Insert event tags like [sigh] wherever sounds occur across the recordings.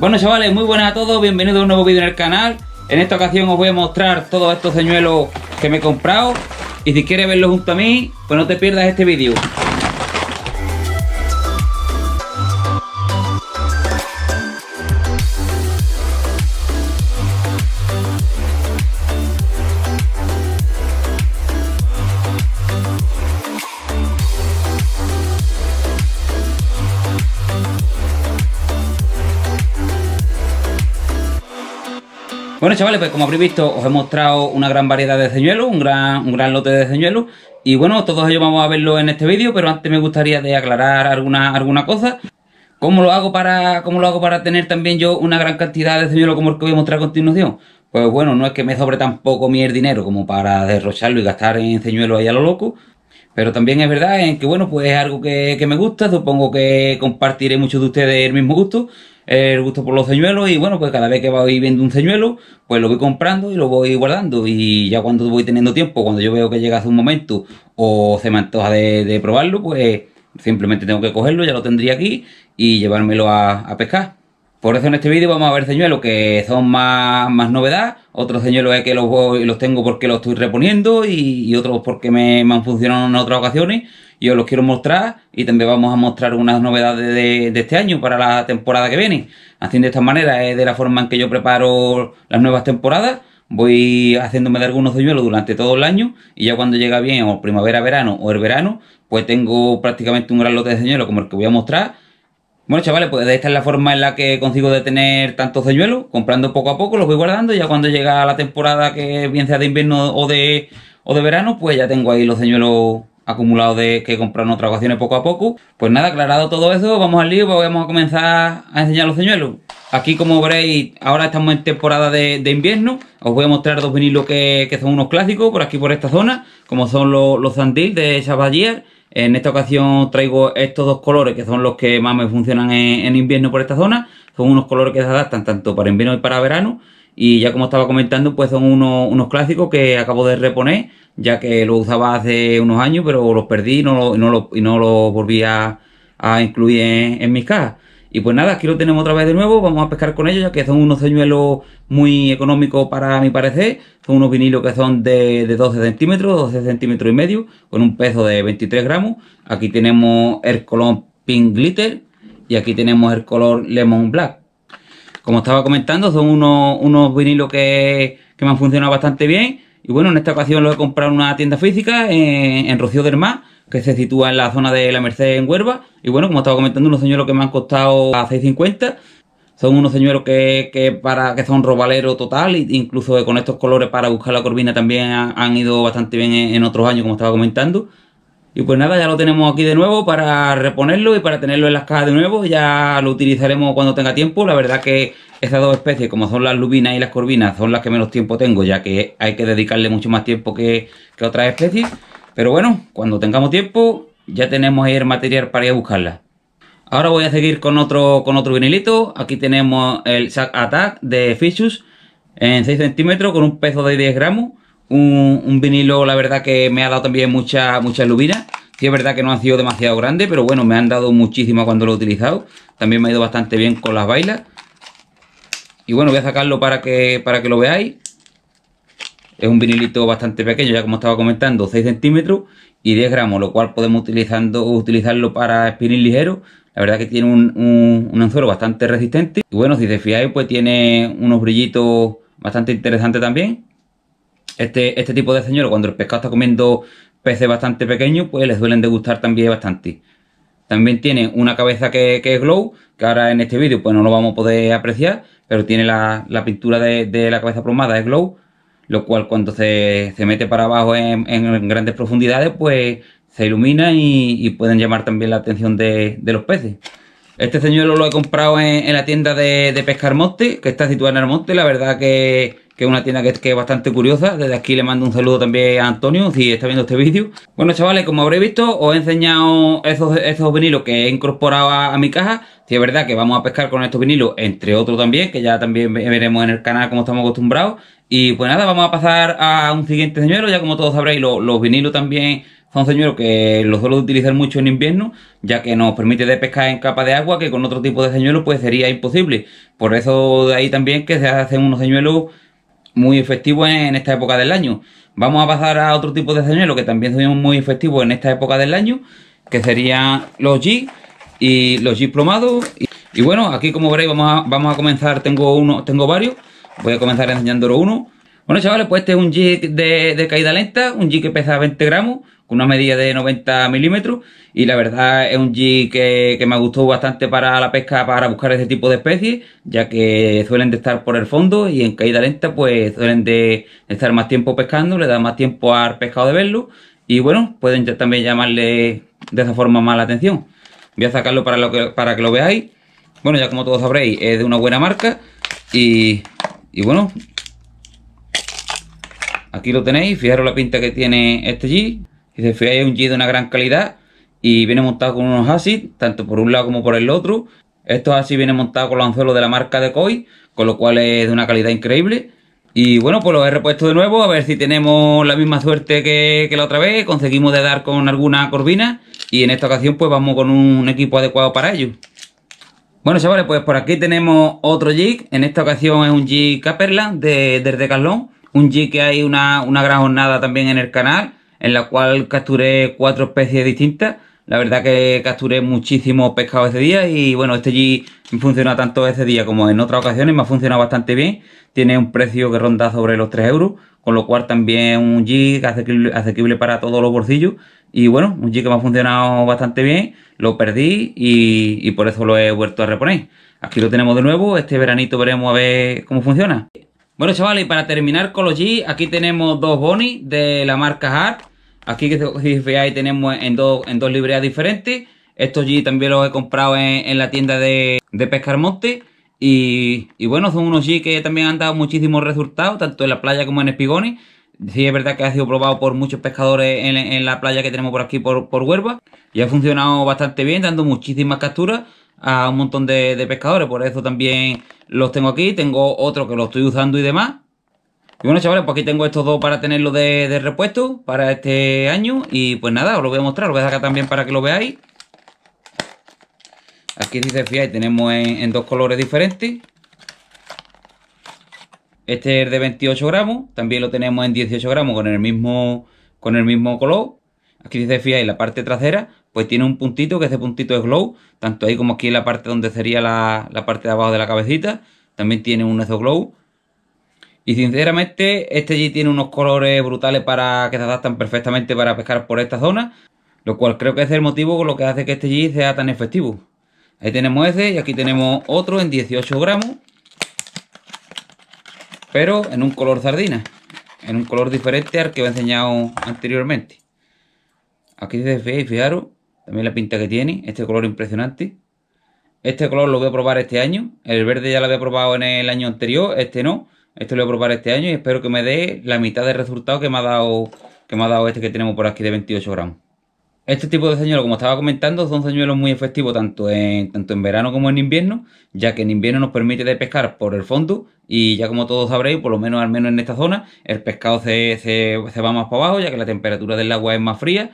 Bueno chavales, muy buenas a todos, bienvenidos a un nuevo vídeo en el canal En esta ocasión os voy a mostrar todos estos señuelos que me he comprado Y si quieres verlos junto a mí, pues no te pierdas este vídeo Bueno, chavales, pues como habréis visto, os he mostrado una gran variedad de ceñuelos, un gran, un gran lote de ceñuelos. Y bueno, todos ellos vamos a verlo en este vídeo, pero antes me gustaría de aclarar alguna, alguna cosa. ¿Cómo lo, hago para, ¿Cómo lo hago para tener también yo una gran cantidad de ceñuelos como el que voy a mostrar a continuación? Pues bueno, no es que me sobre tampoco mi dinero como para derrocharlo y gastar en ceñuelos ahí a lo loco. Pero también es verdad en que bueno, pues es algo que, que me gusta, supongo que compartiré muchos de ustedes el mismo gusto el gusto por los señuelos y bueno, pues cada vez que voy viendo un señuelo pues lo voy comprando y lo voy guardando y ya cuando voy teniendo tiempo, cuando yo veo que llega hace un momento o se me antoja de, probarlo, pues simplemente tengo que cogerlo, ya lo tendría aquí y llevármelo a pescar. Por eso en este vídeo vamos a ver señuelos que son más, más novedad, otros señuelos es que los, tengo porque los estoy reponiendo y, otros porque me, han funcionado en otras ocasiones y os los quiero mostrar y también vamos a mostrar unas novedades de, de este año para la temporada que viene. Así de esta manera es de la forma en que yo preparo las nuevas temporadas voy haciéndome de algunos señuelos durante todo el año y ya cuando llega bien o primavera, verano o el verano, pues tengo prácticamente un gran lote de señuelos como el que voy a mostrar bueno, chavales, pues esta es la forma en la que consigo detener tantos señuelos, comprando poco a poco, los voy guardando, y ya cuando llega la temporada que bien sea de invierno o de, o de verano, pues ya tengo ahí los señuelos acumulados de que comprar en otras ocasiones poco a poco. Pues nada, aclarado todo eso, vamos al lío, pues vamos a comenzar a enseñar los señuelos. Aquí como veréis, ahora estamos en temporada de, invierno, os voy a mostrar dos vinilos que, son unos clásicos por aquí por esta zona, como son los, los Sandil de Chevalier en esta ocasión traigo estos dos colores que son los que más me funcionan en, invierno por esta zona. Son unos colores que se adaptan tanto para invierno y para verano. Y ya como estaba comentando, pues son unos, clásicos que acabo de reponer, ya que los usaba hace unos años, pero los perdí y no, los, volví a, incluir en mis cajas. Y pues nada, aquí lo tenemos otra vez de nuevo, vamos a pescar con ellos, ya que son unos señuelos muy económicos para mi parecer. Son unos vinilos que son de, 12 centímetros, 12 centímetros y medio, con un peso de 23 gramos. Aquí tenemos el color Pink Glitter y aquí tenemos el color Lemon Black. Como estaba comentando, son unos, unos vinilos que, que me han funcionado bastante bien. Y bueno, en esta ocasión lo he comprado en una tienda física, en, en Rocío del Mar que se sitúa en la zona de la Merced en huerva Y bueno, como estaba comentando, unos señuelos que me han costado a 6.50. Son unos señuelos que, para, que son robalero total, incluso con estos colores para buscar la corvina también han, ido bastante bien en, otros años, como estaba comentando. Y pues nada, ya lo tenemos aquí de nuevo para reponerlo y para tenerlo en las cajas de nuevo. Ya lo utilizaremos cuando tenga tiempo. La verdad que esas dos especies, como son las lubinas y las corvinas, son las que menos tiempo tengo, ya que hay que dedicarle mucho más tiempo que, que otras especies. Pero bueno, cuando tengamos tiempo, ya tenemos ahí el material para ir a buscarla. Ahora voy a seguir con otro, con otro vinilito. Aquí tenemos el SAC Attack de Fishus en 6 centímetros con un peso de 10 gramos. Un, vinilo, la verdad que me ha dado también muchas mucha lubinas. Sí es verdad que no han sido demasiado grandes, pero bueno, me han dado muchísimo cuando lo he utilizado. También me ha ido bastante bien con las bailas. Y bueno, voy a sacarlo para que, para que lo veáis. Es un vinilito bastante pequeño, ya como estaba comentando, 6 centímetros y 10 gramos, lo cual podemos utilizando, utilizarlo para spinning ligero. La verdad que tiene un, anzuelo bastante resistente. Y bueno, si te fijáis, pues tiene unos brillitos bastante interesantes también. Este, este tipo de señor, cuando el pescado está comiendo peces bastante pequeños, pues les suelen degustar también bastante. También tiene una cabeza que, es glow, que ahora en este vídeo pues no lo vamos a poder apreciar, pero tiene la, pintura de, de, la cabeza plomada, es glow, lo cual cuando se, se mete para abajo en, grandes profundidades, pues se ilumina y, pueden llamar también la atención de, de, los peces. Este señuelo lo he comprado en, en la tienda de, de Pescar Monte, que está situada en el monte. La verdad que que es una tienda que, es bastante curiosa. Desde aquí le mando un saludo también a Antonio, si está viendo este vídeo. Bueno, chavales, como habréis visto, os he enseñado esos, esos vinilos que he incorporado a, mi caja. Si es verdad que vamos a pescar con estos vinilos, entre otros también, que ya también veremos en el canal como estamos acostumbrados. Y pues nada, vamos a pasar a un siguiente señuelo. Ya como todos sabréis, los vinilos también son señuelos que los suelo utilizar mucho en invierno, ya que nos permite de pescar en capa de agua, que con otro tipo de señuelos pues sería imposible. Por eso de ahí también que se hacen unos señuelos muy efectivo en esta época del año. Vamos a pasar a otro tipo de señuelo que también son muy efectivos en esta época del año, que serían los G y los G plomados. Y, bueno, aquí como veréis vamos a, vamos a comenzar, tengo uno, tengo varios, voy a comenzar enseñándolo uno. Bueno, chavales, pues este es un jig de, caída lenta, un jig que pesa 20 gramos, con una medida de 90 milímetros, y la verdad es un jig que, que, me gustó bastante para la pesca, para buscar ese tipo de especies, ya que suelen de estar por el fondo y en caída lenta pues suelen de estar más tiempo pescando, le da más tiempo al pescado de verlo, y bueno, pueden ya también llamarle de esa forma más la atención. Voy a sacarlo para, lo que, para que lo veáis. Bueno, ya como todos sabréis, es de una buena marca, y, y bueno, Aquí lo tenéis, fijaros la pinta que tiene este G. Si se fijáis, es un jig de una gran calidad y viene montado con unos ASIC, tanto por un lado como por el otro. Estos ASIC vienen montados con los anzuelos de la marca de Koi, con lo cual es de una calidad increíble. Y bueno, pues los he repuesto de nuevo, a ver si tenemos la misma suerte que, la otra vez, conseguimos de dar con alguna corvina y en esta ocasión pues vamos con un equipo adecuado para ello. Bueno chavales, pues por aquí tenemos otro jig, en esta ocasión es un jig Caperland de, desde Carlón un G que hay una, gran jornada también en el canal, en la cual capturé cuatro especies distintas. La verdad que capturé muchísimo pescado ese día y bueno, este G funciona tanto ese día como en otras ocasiones, me ha funcionado bastante bien. Tiene un precio que ronda sobre los 3 euros, con lo cual también un jig asequible, para todos los bolsillos. Y bueno, un jig que me ha funcionado bastante bien, lo perdí y, y por eso lo he vuelto a reponer. Aquí lo tenemos de nuevo, este veranito veremos a ver cómo funciona. Bueno, chavales, y para terminar con los G, aquí tenemos dos bonis de la marca Hart. Aquí, que si ahí tenemos en dos, en dos librerías diferentes. Estos G también los he comprado en, la tienda de, de Monte Y, y, bueno, son unos G que también han dado muchísimos resultados, tanto en la playa como en Espigoni. Sí, es verdad que ha sido probado por muchos pescadores en, la playa que tenemos por aquí, por, por Y ha funcionado bastante bien, dando muchísimas capturas a un montón de, pescadores, por eso también los tengo aquí, tengo otro que lo estoy usando y demás. Y bueno, chavales, pues aquí tengo estos dos para tenerlo de, repuesto para este año. Y pues nada, os lo voy a mostrar, os voy a sacar también para que lo veáis. Aquí dice y tenemos en, dos colores diferentes. Este es de 28 gramos, también lo tenemos en 18 gramos con el mismo, con el mismo color. Aquí dice fiáis la parte trasera, pues tiene un puntito, que ese puntito es glow, tanto ahí como aquí en la parte donde sería la, parte de abajo de la cabecita, también tiene un eso glow. Y sinceramente, este G tiene unos colores brutales para que se adaptan perfectamente para pescar por esta zona, lo cual creo que es el motivo con lo que hace que este G sea tan efectivo. Ahí tenemos ese y aquí tenemos otro en 18 gramos, pero en un color sardina, en un color diferente al que he enseñado anteriormente. Aquí se ve y fijaros, también la pinta que tiene. Este color impresionante. Este color lo voy a probar este año. El verde ya lo había probado en el año anterior. Este no. Este lo voy a probar este año y espero que me dé la mitad del resultado que me ha dado, que me ha dado este que tenemos por aquí de 28 gramos. Este tipo de señuelos, como estaba comentando, son señuelos muy efectivos tanto en, tanto en verano como en invierno, ya que en invierno nos permite de pescar por el fondo y ya como todos sabréis, por lo menos al menos en esta zona, el pescado se va más para abajo, ya que la temperatura del agua es más fría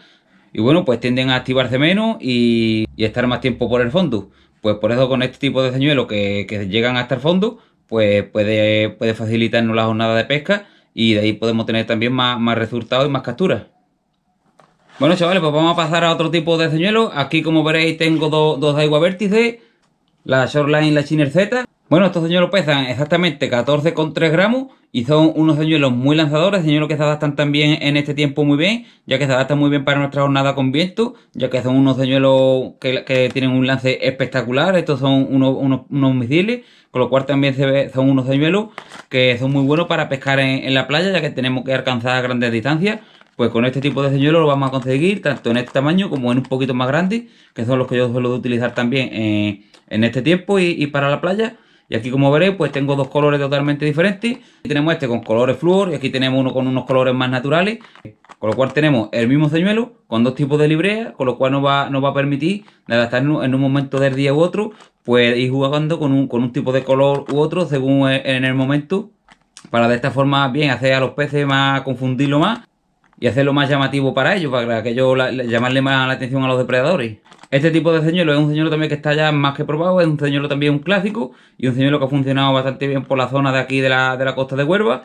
y bueno, pues tienden a activarse menos y, estar más tiempo por el fondo. Pues por eso con este tipo de ceñuelos que, llegan hasta el fondo, pues puede, puede facilitarnos la jornada de pesca y de ahí podemos tener también más, resultados y más capturas. Bueno, chavales, pues vamos a pasar a otro tipo de ceñuelos. Aquí, como veréis, tengo dos, dos vértices, la Shoreline y la Chiner Z. Bueno, estos señuelos pesan exactamente 14,3 gramos y son unos señuelos muy lanzadores, señuelos que se adaptan también en este tiempo muy bien, ya que se adaptan muy bien para nuestra jornada con viento, ya que son unos señuelos que, tienen un lance espectacular, estos son unos, misiles, con lo cual también son unos señuelos que son muy buenos para pescar en, la playa, ya que tenemos que alcanzar grandes distancias, pues con este tipo de señuelos lo vamos a conseguir tanto en este tamaño como en un poquito más grande, que son los que yo suelo utilizar también en, este tiempo y para la playa. Y aquí como veréis, pues tengo dos colores totalmente diferentes. Aquí tenemos este con colores flúor y aquí tenemos uno con unos colores más naturales. Con lo cual tenemos el mismo señuelo con dos tipos de librea, con lo cual nos va, nos va a permitir de en un, momento del día u otro, pues ir jugando con un, con un tipo de color u otro según e, en el momento. Para de esta forma bien hacer a los peces más, confundirlo más y hacerlo más llamativo para ellos, para que ellos llamarle más la atención a los depredadores. Este tipo de señuelo es un señuelo también que está ya más que probado, es un señuelo también un clásico y un señuelo que ha funcionado bastante bien por la zona de aquí de la, costa de Huelva.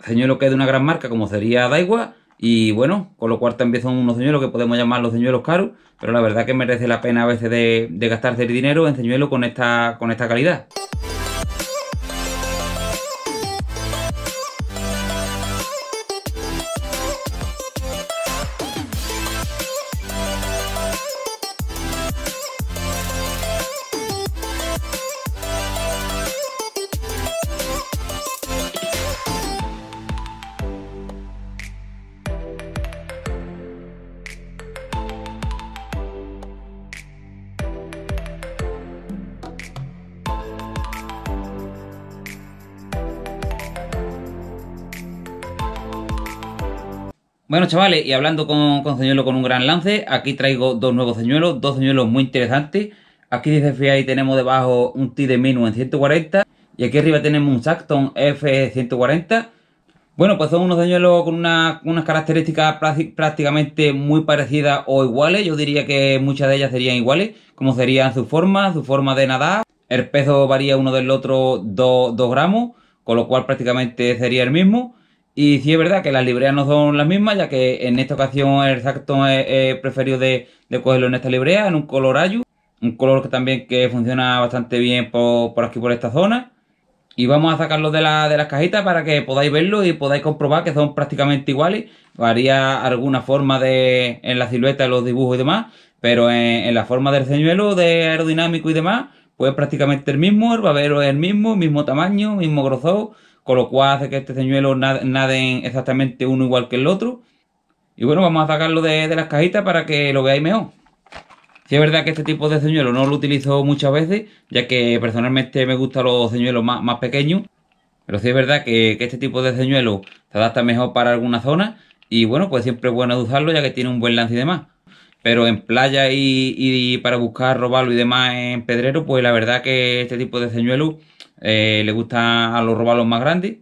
Señuelo que es de una gran marca como sería Daiwa y bueno, con lo cual también son unos señuelos que podemos llamar los señuelos caros, pero la verdad que merece la pena a veces de, gastarse el dinero en señuelos con esta, con esta calidad. Bueno, chavales, y hablando con, con señuelos con un gran lance, aquí traigo dos nuevos señuelos, dos señuelos muy interesantes. Aquí dice FI tenemos debajo un T de Minu en 140 y aquí arriba tenemos un Saxton F140. Bueno, pues son unos señuelos con unas características prácticamente muy parecidas o iguales. Yo diría que muchas de ellas serían iguales, como serían su forma, su forma de nadar. El peso varía uno del otro 2 gramos, con lo cual prácticamente sería el mismo. Y sí es verdad que las librerías no son las mismas, ya que en esta ocasión el Zacto he, preferido de, cogerlo en esta librea, en un color ayu, un color que también que funciona bastante bien por, por aquí, por esta zona. Y vamos a sacarlo de, las cajitas para que podáis verlo y podáis comprobar que son prácticamente iguales. Varía alguna forma de, en la silueta, en los dibujos y demás, pero en, la forma del señuelo, de aerodinámico y demás, pues prácticamente el mismo, el babero es el mismo, mismo tamaño, mismo grosor con lo cual hace que este señuelo naden exactamente uno igual que el otro. Y bueno, vamos a sacarlo de, las cajitas para que lo veáis mejor. Si es verdad que este tipo de señuelo no lo utilizo muchas veces, ya que personalmente me gustan los señuelos más, más pequeños. Pero sí es verdad que, este tipo de señuelo se adapta mejor para alguna zona. Y bueno, pues siempre es bueno usarlo ya que tiene un buen lance y demás. Pero en playa y, y para buscar robarlo y demás en pedrero, pues la verdad que este tipo de señuelo eh, le gusta a los robalos más grandes.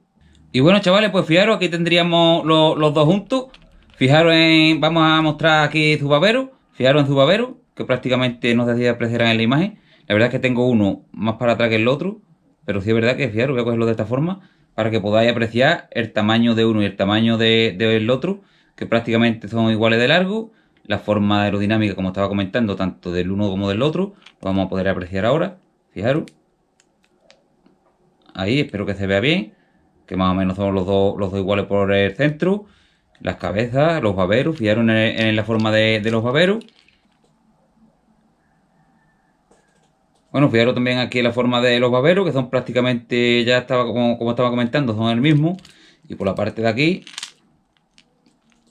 Y bueno, chavales, pues fijaros, aquí tendríamos los dos juntos. Fijaros en, vamos a mostrar aquí Zubavero. Fijaros en Zubavero, que prácticamente no se apreciar en la imagen. La verdad es que tengo uno más para atrás que el otro, pero sí es verdad que fijaros, voy a cogerlo de esta forma para que podáis apreciar el tamaño de uno y el tamaño del de, el otro, que prácticamente son iguales de largo. La forma aerodinámica, como estaba comentando, tanto del uno como del otro, lo vamos a poder apreciar ahora. Fijaros ahí, espero que se vea bien, que más o menos son los dos, los dos iguales por el centro, las cabezas, los baberos, fijaron en, la forma de, los baberos. Bueno, fijaros también aquí en la forma de los baberos, que son prácticamente, ya estaba como, estaba comentando, son el mismo. Y por la parte de aquí,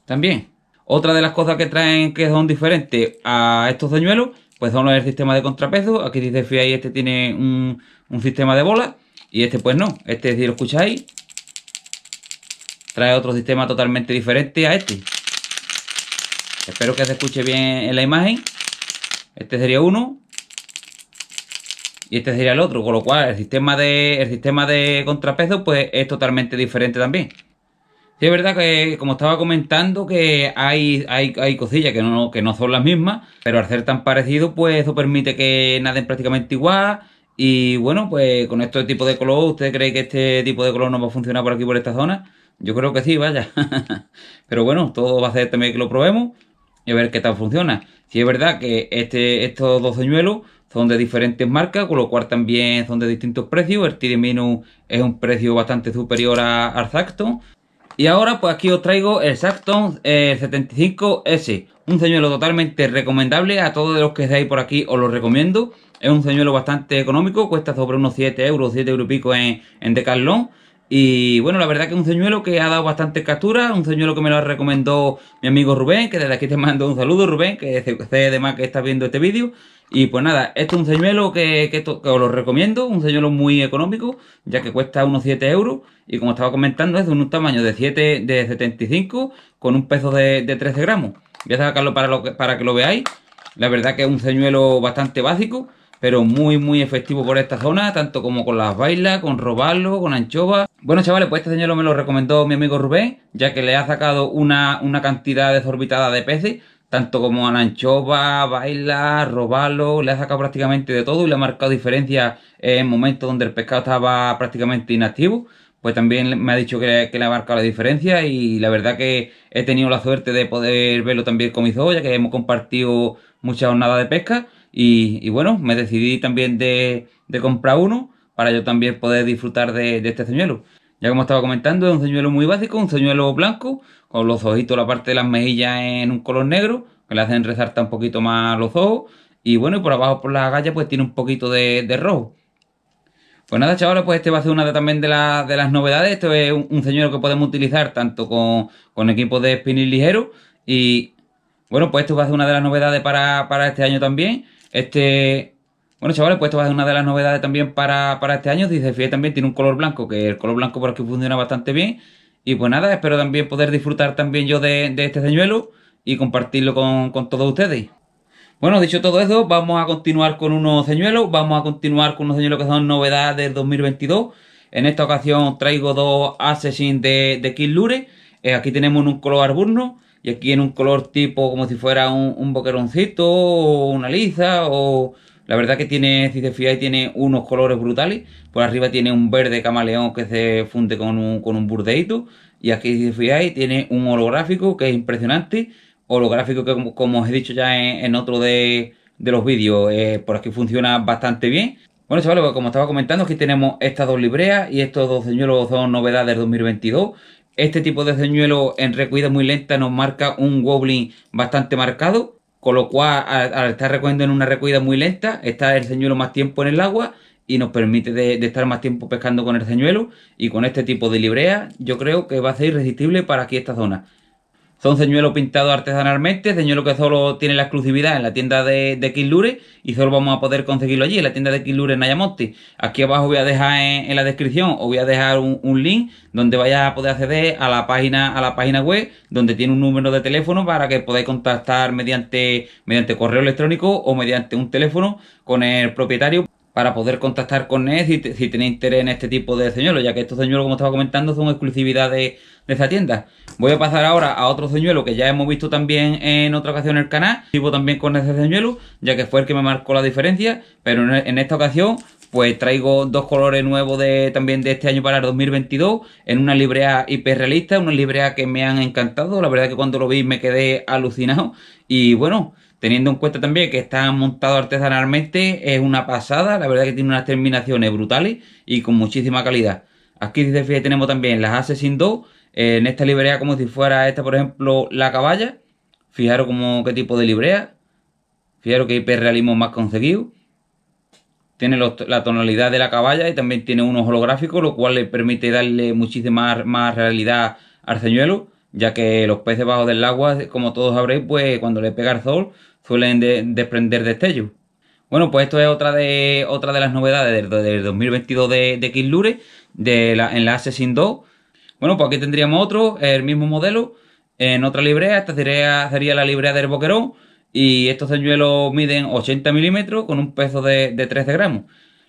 también. Otra de las cosas que traen que son diferentes a estos señuelos, pues son el sistema de contrapeso. Aquí dice FIA este tiene un, un sistema de bola. Y este pues no, este si lo escucháis, trae otro sistema totalmente diferente a este. Espero que se escuche bien en la imagen. Este sería uno. Y este sería el otro, con lo cual el sistema de, sistema de contrapeso pues es totalmente diferente también. Sí, es verdad que, como estaba comentando, que hay, hay, hay cosillas que no, que no son las mismas, pero al ser tan parecido, pues eso permite que naden prácticamente igual, y bueno, pues con este tipo de color, ¿usted cree que este tipo de color no va a funcionar por aquí, por esta zona? Yo creo que sí, vaya. [laughs] Pero bueno, todo va a ser también que lo probemos y a ver qué tal funciona. Si es verdad que este, estos dos señuelos son de diferentes marcas, con lo cual también son de distintos precios. El minus es un precio bastante superior al Zacto, y ahora pues aquí os traigo el Saxton 75S, eh, un señuelo totalmente recomendable a todos los que estáis por aquí, os lo recomiendo. Es un señuelo bastante económico, cuesta sobre unos 7 euros, 7 euros y pico en, en Decathlon. Y bueno, la verdad que es un señuelo que ha dado bastante captura, un señuelo que me lo recomendó mi amigo Rubén, que desde aquí te mando un saludo Rubén, que sé además que estás viendo este vídeo. Y pues nada, este es un señuelo que, os lo recomiendo, un señuelo muy económico, ya que cuesta unos 7 euros. Y como estaba comentando, es de un tamaño de 7, de 75 con un peso de, 13 gramos. Voy a sacarlo para, lo, para que lo veáis. La verdad que es un señuelo bastante básico, pero muy, muy efectivo por esta zona, tanto como con las bailas, con robarlo, con anchovas Bueno, chavales, pues este señuelo me lo recomendó mi amigo Rubén, ya que le ha sacado una, una cantidad desorbitada de peces tanto como a anchova, baila, robalo, le ha sacado prácticamente de todo y le ha marcado diferencia en momentos donde el pescado estaba prácticamente inactivo. Pues también me ha dicho que, le ha marcado la diferencia y la verdad que he tenido la suerte de poder verlo también con mi ojos, ya que hemos compartido muchas jornadas de pesca y, bueno, me decidí también de, comprar uno para yo también poder disfrutar de, de este señuelo. Ya como estaba comentando, es un señuelo muy básico, un señuelo blanco con los ojitos, la parte de las mejillas en un color negro, que le hacen resaltar un poquito más los ojos. Y bueno, y por abajo por las galla, pues tiene un poquito de, rojo. Pues nada, chavales, pues este va a ser una de, también de, las novedades. Esto es un, señor que podemos utilizar tanto con, con equipos de spinning ligero. Y bueno, pues esto va a ser una de las novedades para, este año también. Este, bueno, chavales, pues esto va a ser una de las novedades también para, este año. Dice, Fiel también tiene un color blanco, que el color blanco por aquí funciona bastante bien. Y pues nada, espero también poder disfrutar también yo de, este señuelo y compartirlo con, todos ustedes. Bueno, dicho todo eso, vamos a continuar con unos señuelos, vamos a continuar con unos señuelos que son novedades del 2022. En esta ocasión traigo dos Assassin de, de Kill Lure. Eh, aquí tenemos un color arburno y aquí en un color tipo como si fuera un, un boqueroncito o una lisa o la verdad que tiene, si tiene unos colores brutales. Por arriba tiene un verde camaleón que se funde con un, burdeito. Y aquí, si tiene un holográfico que es impresionante. Holográfico que, como, os he dicho ya en, otro de, los vídeos, eh, por aquí funciona bastante bien. Bueno, chavales, pues como estaba comentando, aquí tenemos estas dos libreas y estos dos señuelos son novedades del 2022. Este tipo de señuelo en recuida muy lenta nos marca un wobbling bastante marcado. Con lo cual, al, estar recogiendo en una recogida muy lenta, está el señuelo más tiempo en el agua y nos permite de, estar más tiempo pescando con el señuelo y con este tipo de librea yo creo que va a ser irresistible para aquí esta zona. Son señuelos pintados artesanalmente, señuelos que solo tienen la exclusividad en la tienda de, de y solo vamos a poder conseguirlo allí, en la tienda de Kilure en Ayamonte. Aquí abajo voy a dejar en, la descripción, os voy a dejar un, link donde vaya a poder acceder a la página, a la página web, donde tiene un número de teléfono para que podáis contactar mediante, mediante correo electrónico o mediante un teléfono con el propietario para poder contactar con él si, tiene tenéis interés en este tipo de señuelos, ya que estos señuelos, como estaba comentando, son exclusividad de, esa tienda. Voy a pasar ahora a otro señuelo que ya hemos visto también en otra ocasión en el canal. tipo también con ese señuelo, ya que fue el que me marcó la diferencia, pero en, esta ocasión pues traigo dos colores nuevos de, también de este año para el 2022 en una librea hiperrealista, una librea que me han encantado, la verdad que cuando lo vi me quedé alucinado y bueno, Teniendo en cuenta también que está montado artesanalmente, es una pasada, la verdad que tiene unas terminaciones brutales y con muchísima calidad. Aquí dice, que tenemos también las Assassin 2, eh, en esta librea, como si fuera esta, por ejemplo, la caballa. Fijaros como qué tipo de librea. Fijaros qué hiperrealismo más conseguido. Tiene la tonalidad de la caballa y también tiene unos holográficos, lo cual le permite darle muchísima más realidad al señuelo ya que los peces bajo del agua, como todos sabréis, pues cuando le pega el sol suelen desprender destellos. Bueno, pues esto es otra de, otra de las novedades del, 2022 de, de Lure de la, en la Assassin 2. Bueno, pues aquí tendríamos otro, el mismo modelo, en otra librea, esta sería, sería la librea del Boquerón, y estos señuelos miden 80 milímetros con un peso de, 13 gramos.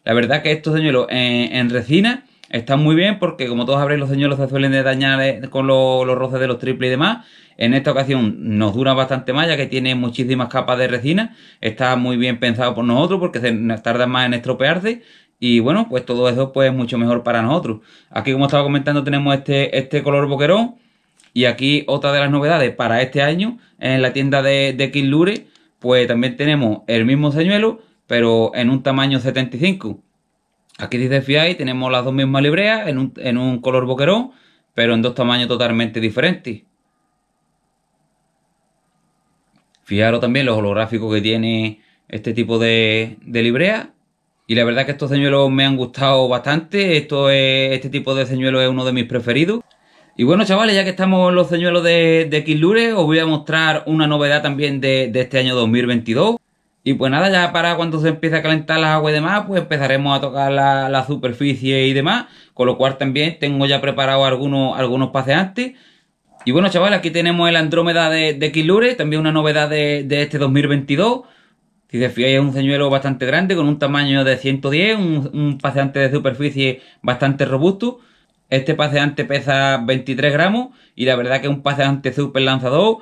La verdad que estos señuelos en resina Está muy bien porque, como todos sabréis, los señuelos se suelen dañar eh, con los, roces de los triples y demás. En esta ocasión nos dura bastante más, ya que tiene muchísimas capas de resina. Está muy bien pensado por nosotros porque se tarda más en estropearse. Y bueno, pues todo eso pues, es mucho mejor para nosotros. Aquí, como estaba comentando, tenemos este, este color boquerón. Y aquí otra de las novedades para este año en la tienda de, de King Lure, pues también tenemos el mismo señuelo, pero en un tamaño 75 Aquí dice, Fiat tenemos las dos mismas libreas en un, color boquerón, pero en dos tamaños totalmente diferentes. Fijaros también los holográficos que tiene este tipo de, de librea. Y la verdad que estos señuelos me han gustado bastante. Esto este tipo de señuelo es uno de mis preferidos. Y bueno, chavales, ya que estamos en los señuelos de, de Killure, os voy a mostrar una novedad también de este año 2022. Y pues nada, ya para cuando se empiece a calentar las agua y demás, pues empezaremos a tocar la, superficie y demás. Con lo cual también tengo ya preparado algunos, algunos paseantes. Y bueno, chavales, aquí tenemos el Andrómeda de, de Kilure, también una novedad de, este 2022. Si se fijáis, es un señuelo bastante grande, con un tamaño de 110, un, un paseante de superficie bastante robusto. Este paseante pesa 23 gramos y la verdad que es un paseante super lanzador,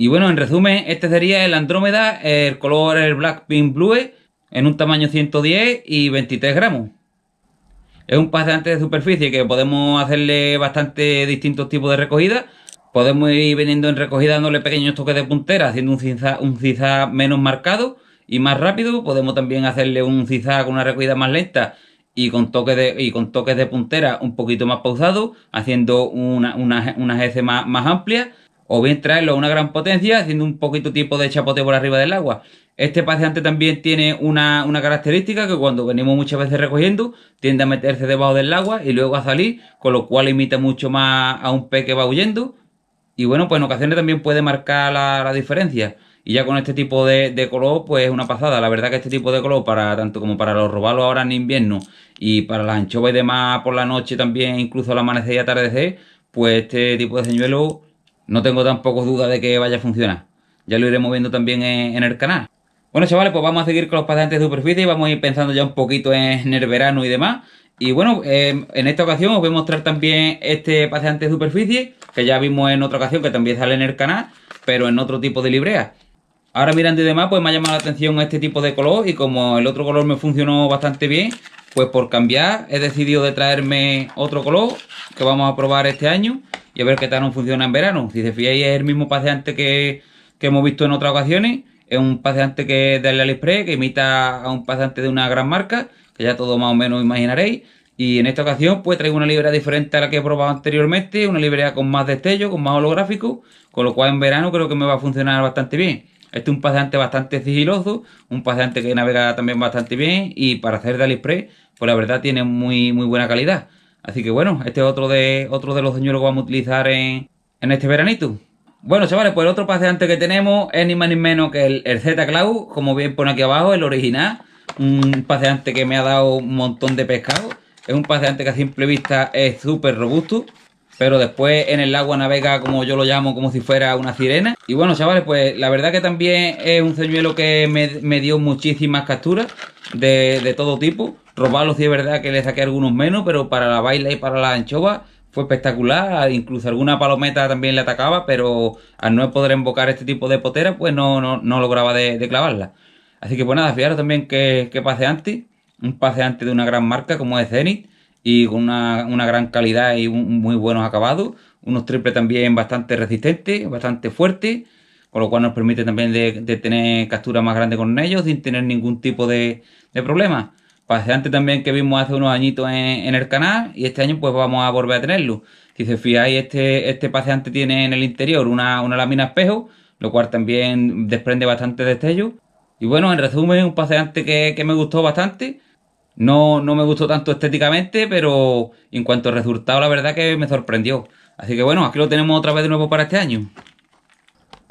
y bueno, en resumen, este sería el Andrómeda, el color el Black Pink Blue, en un tamaño 110 y 23 gramos. Es un paseante de superficie que podemos hacerle bastante distintos tipos de recogida. Podemos ir veniendo en recogida dándole pequeños toques de puntera, haciendo un zigzag, un menos marcado y más rápido. Podemos también hacerle un zigzag con una recogida más lenta y con toques de, y con toques de puntera un poquito más pausado, haciendo unas una, S más, más amplias o bien traerlo a una gran potencia haciendo un poquito tipo de chapote por arriba del agua. Este paseante también tiene una, característica que cuando venimos muchas veces recogiendo tiende a meterse debajo del agua y luego a salir, con lo cual imita mucho más a un pez que va huyendo. Y bueno, pues en ocasiones también puede marcar la, diferencia. Y ya con este tipo de, color, pues es una pasada. La verdad que este tipo de color, para tanto como para los robalos ahora en invierno y para las anchovas y demás por la noche también, incluso al amanecer y atardecer, pues este tipo de señuelo no tengo tampoco duda de que vaya a funcionar. Ya lo iremos viendo también en, el canal. Bueno, chavales, pues vamos a seguir con los paseantes de superficie y vamos a ir pensando ya un poquito en el verano y demás. Y bueno, em, en esta ocasión os voy a mostrar también este paseante de superficie, que ya vimos en otra ocasión, que también sale en el canal, pero en otro tipo de librea. Ahora mirando y demás, pues me ha llamado la atención este tipo de color y como el otro color me funcionó bastante bien, pues por cambiar he decidido de traerme otro color que vamos a probar este año y a ver qué tal no funciona en verano. Si se fijáis, es el mismo paseante que, hemos visto en otras ocasiones. Es un paseante que es del Aliexpress, que imita a un paseante de una gran marca, que ya todo más o menos imaginaréis. Y en esta ocasión, pues traigo una librería diferente a la que he probado anteriormente, una librería con más destello, con más holográfico, con lo cual en verano creo que me va a funcionar bastante bien. Este es un paseante bastante sigiloso, un paseante que navega también bastante bien y para hacer de Aliexpress, pues la verdad tiene muy, muy buena calidad. Así que bueno, este es otro de, otro de los señuelos que vamos a utilizar en, en este veranito. Bueno, chavales, pues el otro paseante que tenemos es ni más ni menos que el, Z Cloud, como bien pone aquí abajo, el original. Un paseante que me ha dado un montón de pescado. Es un paseante que a simple vista es súper robusto, pero después en el agua navega como yo lo llamo, como si fuera una sirena. Y bueno, chavales, pues la verdad que también es un señuelo que me, dio muchísimas capturas de, de todo tipo. Robalo sí es verdad que le saqué algunos menos, pero para la baila y para la anchova fue espectacular. Incluso alguna palometa también le atacaba, pero al no poder invocar este tipo de potera, pues no, no, no lograba de, clavarla. Así que pues nada, fijaros también que, que paseante, un paseante de una gran marca como es Zenith, y con una, gran calidad y un, muy buenos acabados. Unos triples también bastante resistentes, bastante fuertes con lo cual nos permite también de, tener captura más grande con ellos sin tener ningún tipo de, de problema paseante también que vimos hace unos añitos en, el canal y este año pues vamos a volver a tenerlo. Si se fijáis, este, este paseante tiene en el interior una, lámina espejo, lo cual también desprende bastante destello. Y bueno, en resumen, un paseante que, me gustó bastante. No, no me gustó tanto estéticamente, pero en cuanto al resultado, la verdad que me sorprendió. Así que bueno, aquí lo tenemos otra vez de nuevo para este año.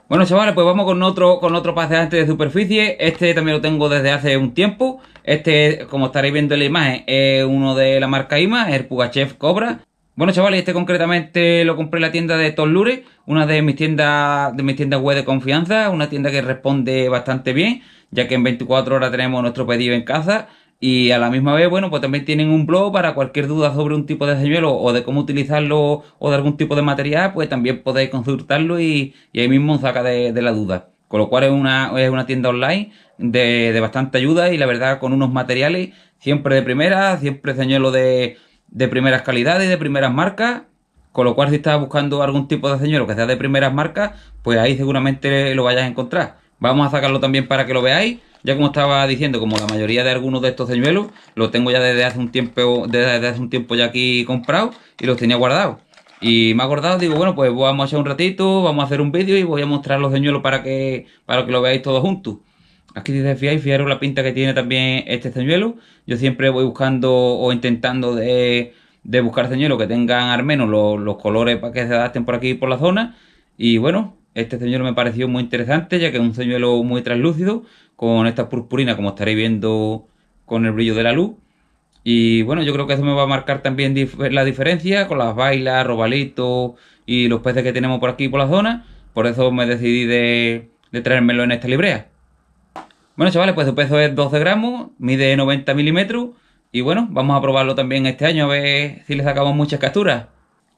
Bueno, chavales, pues vamos con otro, con otro paseante de superficie. Este también lo tengo desde hace un tiempo. Este, como estaréis viendo en la imagen, es uno de la marca IMA, el Pugachev Cobra. Bueno, chavales, este concretamente lo compré en la tienda de Tollure, una de mis tiendas, de mis tiendas web de confianza, una tienda que responde bastante bien, ya que en 24 horas tenemos nuestro pedido en casa. Y a la misma vez, bueno, pues también tienen un blog para cualquier duda sobre un tipo de señuelo o de cómo utilizarlo o de algún tipo de material, pues también podéis consultarlo y, ahí mismo saca de, la duda. Con lo cual es una, tienda online de, bastante ayuda y la verdad con unos materiales siempre de primera, siempre señuelo de, de primeras calidades de primeras marcas. Con lo cual si estás buscando algún tipo de señuelo que sea de primeras marcas, pues ahí seguramente lo vayas a encontrar. Vamos a sacarlo también para que lo veáis ya como estaba diciendo, como la mayoría de algunos de estos señuelos, los tengo ya desde hace un tiempo, desde hace un tiempo ya aquí comprado y los tenía guardados. Y me ha acordado, digo, bueno, pues vamos a hacer un ratito, vamos a hacer un vídeo y voy a mostrar los señuelos para que, para que lo veáis todos juntos. Aquí si fijáis, fijaros la pinta que tiene también este señuelo. Yo siempre voy buscando o intentando de, buscar señuelos que tengan al menos los, colores para que se adapten por aquí por la zona. Y bueno, este señuelo me pareció muy interesante, ya que es un señuelo muy translúcido, con esta purpurina, como estaréis viendo con el brillo de la luz. Y bueno, yo creo que eso me va a marcar también la diferencia con las bailas, robalitos y los peces que tenemos por aquí por la zona. Por eso me decidí de, de traérmelo en esta librea. Bueno, chavales, pues su peso es 12 gramos, mide 90 milímetros. Y bueno, vamos a probarlo también este año a ver si le sacamos muchas capturas.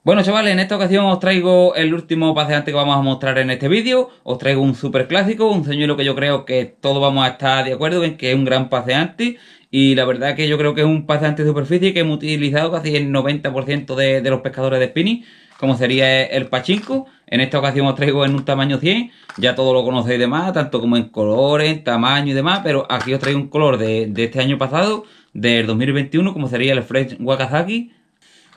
Bueno chavales, en esta ocasión os traigo el último paseante que vamos a mostrar en este vídeo, os traigo un super clásico, un señuelo que yo creo que todos vamos a estar de acuerdo en que es un gran paseante y la verdad que yo creo que es un paseante de superficie que hemos utilizado casi el 90% de, los pescadores de spinning como sería el pachinko. En esta ocasión os traigo en un tamaño 100, ya todos lo conocéis de más, tanto como en colores, en tamaño y demás, pero aquí os traigo un color de, este año pasado, del 2021, como sería el Fresh Wakazaki.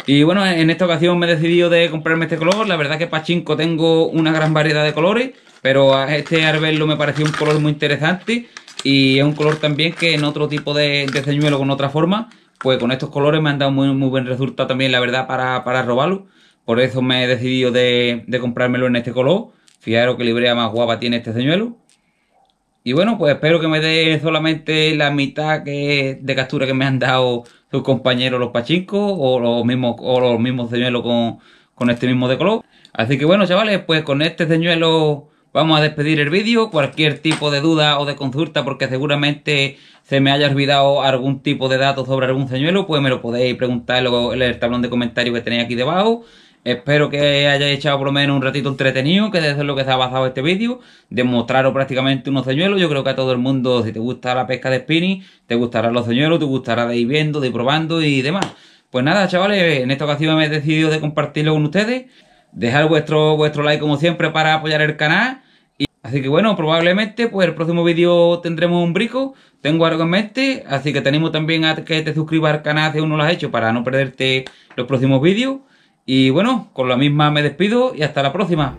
Y bueno, en esta ocasión me he decidido de comprarme este color. La verdad que Pachinko tengo una gran variedad de colores, pero a este Arbelo me pareció un color muy interesante y es un color también que en otro tipo de, ceñuelo con otra forma, pues con estos colores me han dado muy, muy buen resultado también, la verdad, para, robarlo. Por eso me he decidido de, comprármelo en este color. Fijaros que librea más guapa tiene este ceñuelo. Y bueno, pues espero que me dé solamente la mitad de captura que me han dado sus compañeros los pachincos o los mismos, o los mismos señuelos con, con este mismo de color. Así que bueno, chavales, pues con este señuelo vamos a despedir el vídeo. Cualquier tipo de duda o de consulta, porque seguramente se me haya olvidado algún tipo de dato sobre algún señuelo, pues me lo podéis preguntar en el tablón de comentarios que tenéis aquí debajo. Espero que hayáis echado por lo menos un ratito entretenido, que desde es lo que se ha basado este vídeo. Demostraros prácticamente unos señuelos. Yo creo que a todo el mundo, si te gusta la pesca de spinning, te gustarán los señuelos, te gustará de ir viendo, de ir probando y demás. Pues nada, chavales, en esta ocasión me he decidido de compartirlo con ustedes. Dejar vuestro, vuestro like como siempre para apoyar el canal. Y... Así que bueno, probablemente pues el próximo vídeo tendremos un brico. Tengo algo en mente, así que tenemos también a que te suscribas al canal si aún no lo has hecho para no perderte los próximos vídeos. Y bueno, con la misma me despido y hasta la próxima.